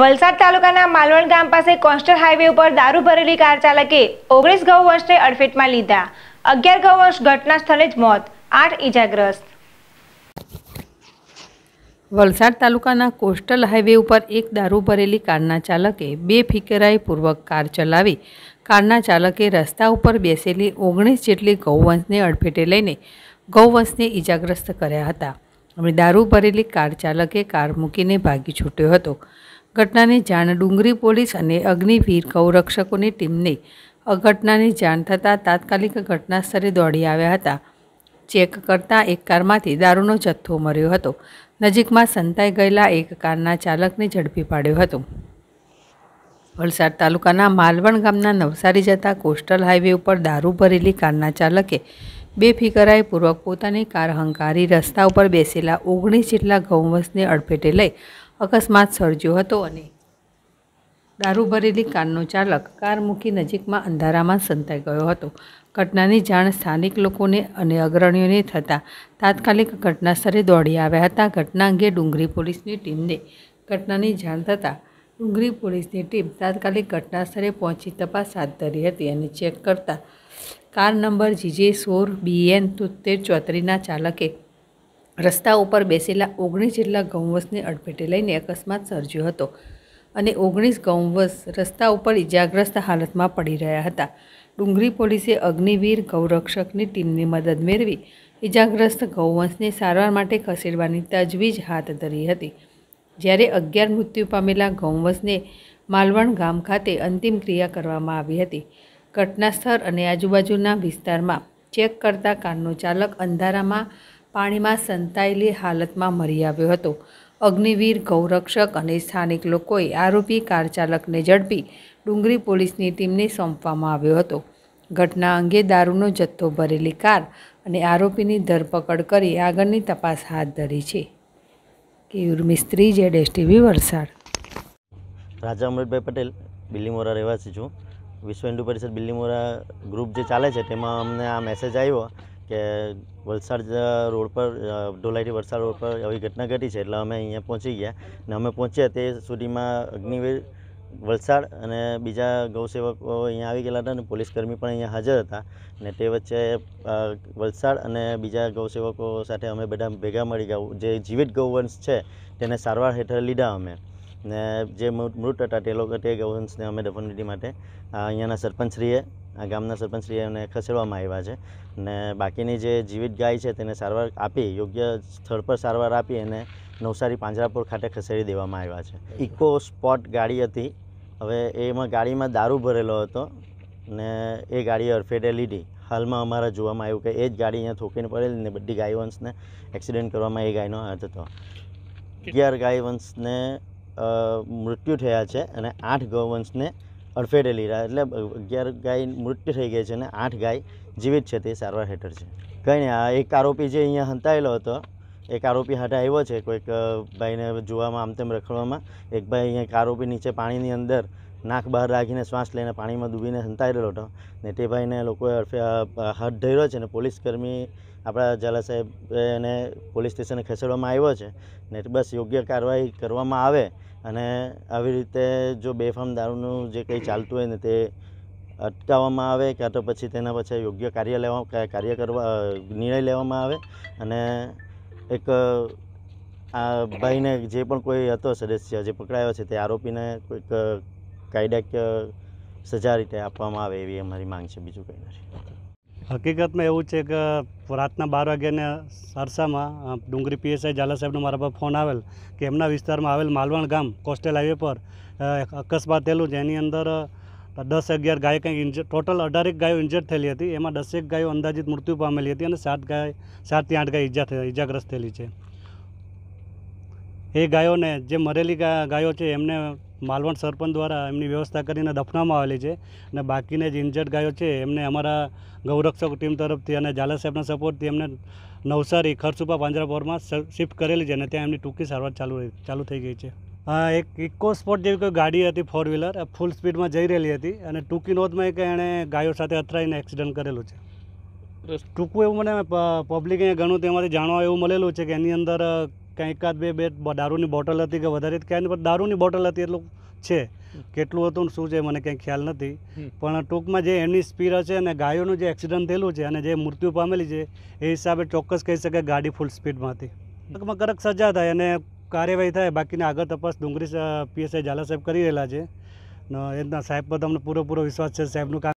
વલસાડ તાલુકાના માલવણ ગામ પાસે કોન્સ્ટલ હાઈવે ઉપર દારૂ ભરેલી કાર ચાલકે ઓગણીસ ગૌવંશને અડફેટમાં લીધા અગિયાર ગૌવંશ ઘટના સ્થળે જ મોત આઠ ઈજાગ્રસ્ત વલસાડ તાલુકાના કોસ્ટલ હાઈવે ઉપર એક દારૂ ભરેલી કારના ચાલકે બે ફિકેરાઈપૂર્વક કાર ચલાવી કારના ચાલકે રસ્તા ઉપર બેસેલી ઓગણીસ જેટલી ગૌવંશને અડફેટે લઈને ગૌવંશને ઈજાગ્રસ્ત કર્યા હતા હવે દારૂ ભરેલી કાર ચાલકે કાર મૂકીને ભાગી છૂટ્યો હતો ઘટનાની જાણ ડુંગરી પોલીસ અને અગ્નિવીર ગૌરક્ષકોની ટીમને અઘટનાની જાણ થતાં તાત્કાલિક ઘટનાસ્થળે દોડી આવ્યા હતા ચેક કરતાં એક કારમાંથી દારૂનો જથ્થો મળ્યો હતો નજીકમાં સંતાઈ ગયેલા એક કારના ચાલકને ઝડપી પાડ્યો હતો વલસાડ તાલુકાના માલવણ ગામના નવસારી જતા કોસ્ટલ હાઈવે ઉપર દારૂ ભરેલી કારના ચાલકે બેફિકરાઈપૂર્વક પોતાની કાર હંકારી રસ્તા ઉપર બેસેલા ઓગણીસ જેટલા ગૌવંશને અડફેટે લઈ અકસ્માત સર્જ્યો હતો અને દારૂ ભરેલી કારનો ચાલક કાર મૂકી નજીકમાં અંધારામાં સંતાઈ ગયો હતો ઘટનાની જાણ સ્થાનિક લોકોને અને અગ્રણીઓને થતાં તાત્કાલિક ઘટનાસ્થળે દોડી આવ્યા હતા ઘટના અંગે ડુંગરી પોલીસની ટીમને ઘટનાની જાણ થતાં ડુંગરી પોલીસની ટીમ તાત્કાલિક ઘટનાસ્થળે પહોંચી તપાસ હાથ ધરી હતી અને ચેક કરતાં કાર નંબર જીજે સોર બીએન તોતેર ચોત્રીસના ચાલકે રસ્તા ઉપર બેસેલા ઓગણીસ જેટલા ગૌવંશને અડફેટે લઈને અકસ્માત સર્જ્યો હતો અને ઓગણીસ ગૌવંશ રસ્તા ઉપર ઇજાગ્રસ્ત હાલતમાં પડી રહ્યા હતા ડુંગરી પોલીસે અગ્નિવીર ગૌરક્ષકની ટીમની મદદ મેળવી ઇજાગ્રસ્ત ગૌવંશને સારવાર માટે ખસેડવાની તજવીજ હાથ ધરી હતી જ્યારે અગિયાર મૃત્યુ પામેલા ગૌવંશને માલવણ ગામ ખાતે અંતિમ ક્રિયા કરવામાં આવી હતી ઘટનાસ્થળ અને આજુબાજુના વિસ્તારમાં ચેક કરતા કારનો ચાલક અંધારામાં પાણીમાં સંતાયેલી હાલતમાં મરી આવ્યો હતો અગ્નિવીર ગૌરક્ષક અને સ્થાનિક લોકોએ આરોપી કાર ચાલકને ઝડપી ડુંગરી પોલીસની ટીમને સોંપવામાં આવ્યો હતો ઘટના અંગે દારૂનો જથ્થો ભરેલી કાર અને આરોપીની ધરપકડ કરી આગળની તપાસ હાથ ધરી છે કેયુર મિસ્ત્રી જેડ એસટીવી વલસાડ રાજા અમૃતભાઈ પટેલ બિલ્લીમોરા રહેવાસી છું વિશ્વ હિન્દુ પરિષદ બિલ્લીમોરા ગ્રુપ જે ચાલે છે તેમાં અમને આ મેસેજ આવ્યો કે વલસાડ રોડ પર ઢોલાઈથી વલસાડ રોડ પર આવી ઘટના ઘટી છે એટલે અમે અહીંયા પહોંચી ગયા ને અમે પહોંચ્યા તે સુધીમાં અગ્નિવીર વલસાડ અને બીજા ગૌસેવકો અહીંયા આવી ગયેલા હતા અને પોલીસકર્મી પણ અહીંયા હાજર હતા ને તે વચ્ચે વલસાડ અને બીજા ગૌસેવકો સાથે અમે બધા ભેગા મળી ગયા જે જીવિત ગૌવંશ છે તેને સારવાર હેઠળ લીધા અમે ને જે મૃત હતા તે લોકો તે ગૌવંશને અમે દફનવિધિ માટે અહીંયાના સરપંચશ્રીએ આ ગામના સરપંચશ્રીઓને ખસેડવામાં આવ્યા છે ને બાકીની જે જીવિત ગાય છે તેને સારવાર આપી યોગ્ય સ્થળ પર સારવાર આપી અને નવસારી પાંજરાપુર ખાતે ખસેડી દેવામાં આવ્યા છે ઇકો સ્પોટ ગાડી હતી હવે એમાં ગાડીમાં દારૂ ભરેલો હતો ને એ ગાડી અડફેટે લીધી હાલમાં અમારા જોવામાં આવ્યું કે એ જ ગાડી અહીંયા થોકીને પડેલી ને બધી ગાયવંશને એક્સિડન્ટ કરવામાં એ ગાયનો હાથ હતો અગિયાર ગાય વંશને મૃત્યુ થયા છે અને આઠ ગૌવંશને અડફેટે લીધા એટલે અગિયાર ગાય મૃત્યુ થઈ ગઈ છે અને આઠ ગાય જીવિત છે તે સારવાર હેઠળ છે કંઈ નહીં આ એક આરોપી જે અહીંયા હંતાયેલો હતો એક આરોપી હાટે આવ્યો છે કોઈક ભાઈને જોવામાં આમ તેમ રખડવામાં એક ભાઈ અહીંયા એક આરોપી નીચે પાણીની અંદર નાક બહાર રાખીને શ્વાસ લઈને પાણીમાં ડૂબીને સંતાડેલો હતો ને તે ભાઈને લોકોએ અડફે હાથ ધર્યો છે ને પોલીસ કર્મી આપણા જલા સાહેબ એને પોલીસ સ્ટેશને ખસેડવામાં આવ્યો છે ને બસ યોગ્ય કાર્યવાહી કરવામાં આવે અને આવી રીતે જો બેફામ દારૂનું જે કંઈ ચાલતું હોય ને તે અટકાવવામાં આવે કાં તો પછી તેના પછી યોગ્ય કાર્ય લેવા કાર્ય કરવા નિર્ણય લેવામાં આવે અને એક આ ભાઈને જે પણ કોઈ હતો સદસ્ય જે પકડાયો છે તે આરોપીને કોઈક કાયદાકીય સજા રીતે આપવામાં આવે એવી અમારી માંગ છે બીજું કંઈ નથી હકીકતમાં એવું છે કે રાતના બાર વાગ્યાને સરસામાં ડુંગરી પીએસઆઈ ઝાલા સાહેબનો મારા પર ફોન આવેલ કે એમના વિસ્તારમાં આવેલ માલવણ ગામ કોસ્ટેલ હાઈવે પર અકસ્માત થયેલું જેની અંદર દસ અગિયાર ગાય કંઈક ઇન્જર ટોટલ અઢારેક ગાયો ઇન્જર્ડ થયેલી હતી એમાં દસેક ગાયો અંદાજિત મૃત્યુ પામેલી હતી અને સાત ગાય સાતથી આઠ ગાય ઈજા ઈજાગ્રસ્ત થયેલી છે એ ગાયોને જે મરેલી ગાયો છે એમને માલવણ સરપંચ દ્વારા એમની વ્યવસ્થા કરીને દફનામાં આવેલી છે અને બાકીને જે ઇન્જર્ડ ગાયો છે એમને અમારા ગૌરક્ષક ટીમ તરફથી અને ઝાલા સાહેબના સપોર્ટથી એમને નવસારી ખરસુપા પાંજરાપોરમાં શિફ્ટ કરેલી છે અને ત્યાં એમની ટૂંકી સારવાર ચાલુ ચાલુ થઈ ગઈ છે એક ઇકો સ્પોટ જેવી કોઈ ગાડી હતી ફોર વ્હીલર ફૂલ સ્પીડમાં જઈ રહેલી હતી અને ટૂંકી નોંધમાં એક એણે ગાયો સાથે અથડાઈને એક્સિડન્ટ કરેલું છે ટૂંકું એવું મને પબ્લિકે ઘણું તેમાંથી જાણવા એવું મળેલું છે કે એની અંદર ક્યાં એકાદ બે બે દારૂની બોટલ હતી કે વધારે ક્યાંય દારૂની બોટલ હતી એટલું છે કેટલું હતું શું છે મને કંઈ ખ્યાલ નથી પણ ટૂંકમાં જે એની સ્પીડ છે અને ગાયોનું જે એક્સિડન્ટ થયેલું છે અને જે મૃત્યુ પામેલી છે એ હિસાબે ચોક્કસ કહી શકાય ગાડી ફૂલ સ્પીડમાં હતી ટૂંકમાં કડક સજા થાય અને કાર્યવાહી થાય બાકીની આગળ તપાસ ડુંગળી પીએસઆઈ ઝાલા સાહેબ કરી રહેલા છે એના સાહેબ પર તમને પૂરેપૂરો વિશ્વાસ છે સાહેબનું કામ